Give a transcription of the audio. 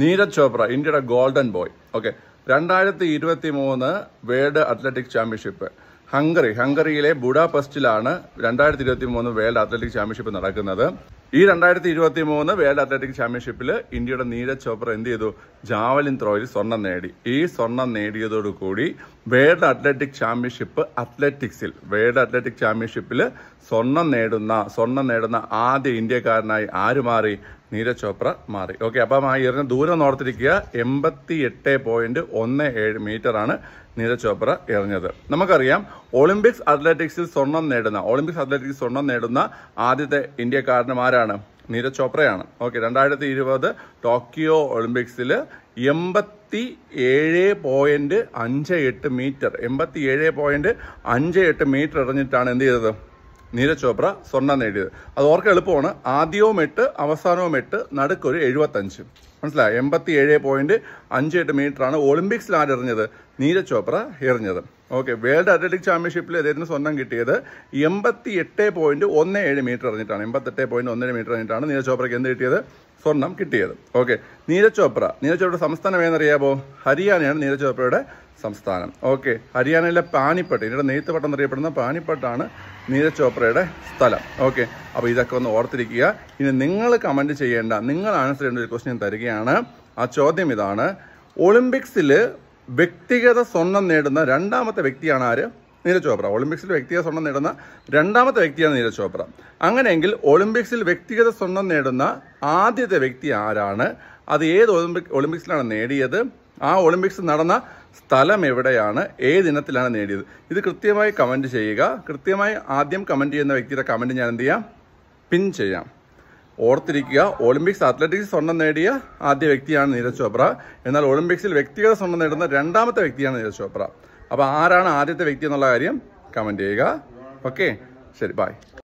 നീരജ് ചോപ്ര ഇന്ത്യയുടെ golden boy okay രണ്ടായിരത്തി ഇരുപത്തി മൂന്ന് വേൾഡ് അത്ലറ്റിക് ചാമ്പ്യൻഷിപ്പ് ഹംഗറി ഹംഗറിയിലെ ബുഡാപെസ്റ്റിലാണ് രണ്ടായിരത്തി ഇരുപത്തി മൂന്ന് വേൾഡ് അത്ലറ്റിക് ചാമ്പ്യൻഷിപ്പ് നടക്കുന്നത് ഈ രണ്ടായിരത്തി ഇരുപത്തി മൂന്ന് വേൾഡ് അത്ലറ്റിക് ചാമ്പ്യൻഷിപ്പിൽ ഇന്ത്യയുടെ നീരജ് ചോപ്ര എന്ത് ചെയ്തു ജാവലിൻ ത്രോയിൽ സ്വർണം നേടി ഈ സ്വർണം നേടിയതോടുകൂടി വേൾഡ് അത്ലറ്റിക് ചാമ്പ്യൻഷിപ്പ് അത്ലറ്റിക്സിൽ വേൾഡ് അത്ലറ്റിക് ചാമ്പ്യൻഷിപ്പിൽ സ്വർണം നേടുന്ന സ്വർണം നേടുന്ന ആദ്യ ഇന്ത്യക്കാരനായി ആര് മാറി നീരജ് ചോപ്ര മാറി ഓക്കെ അപ്പം ആ ഇറിന് ദൂരം ഓർത്തിരിക്കുക എൺപത്തി എട്ട് പോയിന്റ് ഒന്ന് ഏഴ് മീറ്ററാണ് നീരജ് ചോപ്ര എറിഞ്ഞത് നമുക്കറിയാം ഒളിമ്പിക്സ് അത്ലറ്റിക്സിൽ സ്വർണം നേടുന്ന ഒളിമ്പിക്സ് അത്ലറ്റിക്സിൽ സ്വർണം നേടുന്ന ആദ്യത്തെ ഇന്ത്യക്കാരനും ആരാണ് നീരജ് ചോപ്രയാണ് ഓക്കെ രണ്ടായിരത്തി ഇരുപത് ടോക്കിയോ ഒളിമ്പിക്സിൽ എൺപത്തി ഏഴ് പോയിൻറ്റ് അഞ്ച് എട്ട് മീറ്റർ എൺപത്തി ഏഴ് പോയിൻറ്റ് അഞ്ച് എട്ട് മീറ്റർ എറിഞ്ഞിട്ടാണ് എന്ത് ചെയ്തത് നീരജ് ചോപ്ര സ്വർണം നേടിയത് അത് ഓർക്ക എളുപ്പമാണ് ആദ്യവും എട്ട് അവസാനവും എട്ട് നടുക്കൊരു എഴുപത്തഞ്ച് മനസ്സിലായി എൺപത്തി ഏഴ് പോയിൻറ്റ് അഞ്ച് എട്ട് മീറ്ററാണ് ഒളിമ്പിക്സിൽ ആരെറിഞ്ഞത് നീരജ് ചോപ്ര എറിഞ്ഞത് ഓക്കെ വേൾഡ് അത്ലറ്റിക് ചാമ്പ്യൻഷിപ്പിൽ അദ്ദേഹത്തിന് സ്വർണം കിട്ടിയത് എൺപത്തി എട്ട് പോയിന്റ് ഒന്ന് ഏഴ് മീറ്റർ എറിഞ്ഞിട്ടാണ് എൺപത്തെട്ട് പോയിന്റ് ഒന്നര മീറ്റർ എറിഞ്ഞിട്ടാണ് നീരജ് ചോപ്രയ്ക്ക് എന്ത് കിട്ടിയത് സ്വർണം കിട്ടിയത് ഓക്കെ നീരജ് ചോപ്ര നീരജ് ചോപ്രയുടെ സംസ്ഥാനം ഏതെന്നറിയാമോ ഹരിയാനയാണ് നീരജ് ചോപ്രയുടെ സംസ്ഥാനം ഓക്കെ ഹരിയാനയിലെ പാനിപ്പട്ട് ഇതിൻ്റെ നെയ്ത്തുപട്ടം എന്നറിയപ്പെടുന്ന പാനിപ്പട്ടാണ് നീരജ് ചോപ്രയുടെ സ്ഥലം ഓക്കെ അപ്പോൾ ഇതൊക്കെ ഒന്ന് ഓർത്തിരിക്കുക ഇനി നിങ്ങൾ കമൻറ്റ് ചെയ്യേണ്ട നിങ്ങൾ ആൻസർ ചെയ്യേണ്ട ഒരു ക്വസ്റ്റ്യൻ തരികയാണ് ആ ചോദ്യം ഇതാണ് ഒളിമ്പിക്സിൽ വ്യക്തിഗത സ്വർണം നേടുന്ന രണ്ടാമത്തെ വ്യക്തിയാണ് ആര് നീരജ് ചോപ്ര ഒളിമ്പിക്സിൽ വ്യക്തിഗത സ്വർണം നേടുന്ന രണ്ടാമത്തെ വ്യക്തിയാണ് നീരജ് ചോപ്ര അങ്ങനെയെങ്കിൽ ഒളിമ്പിക്സിൽ വ്യക്തിഗത സ്വർണം നേടുന്ന ആദ്യത്തെ വ്യക്തി ആരാണ് അത് ഏത് ഒളിമ്പിക് ഒളിമ്പിക്സിലാണ് നേടിയത് ആ ഒളിമ്പിക്സ് നടന്ന സ്ഥലം എവിടെയാണ് ഏത് ഇനത്തിലാണ് നേടിയത് ഇത് കൃത്യമായി കമൻറ്റ് ചെയ്യുക കൃത്യമായി ആദ്യം കമൻറ്റ് ചെയ്യുന്ന വ്യക്തിയുടെ കമൻറ്റ് ഞാൻ എന്ത് ചെയ്യാം പിൻ ചെയ്യാം ഓർത്തിരിക്കുക ഒളിമ്പിക്സ് അത്ലറ്റിക്സ് സ്വർണം നേടിയ ആദ്യ വ്യക്തിയാണ് നീരജ് ചോപ്ര എന്നാൽ ഒളിമ്പിക്സിൽ വ്യക്തിഗത സ്വർണം നേടുന്ന രണ്ടാമത്തെ വ്യക്തിയാണ് നീരജ് ചോപ്ര അപ്പോൾ ആരാണ് ആദ്യത്തെ വ്യക്തി എന്നുള്ള കാര്യം കമൻറ്റ് ചെയ്യുക ഓക്കെ ശരി ബായ്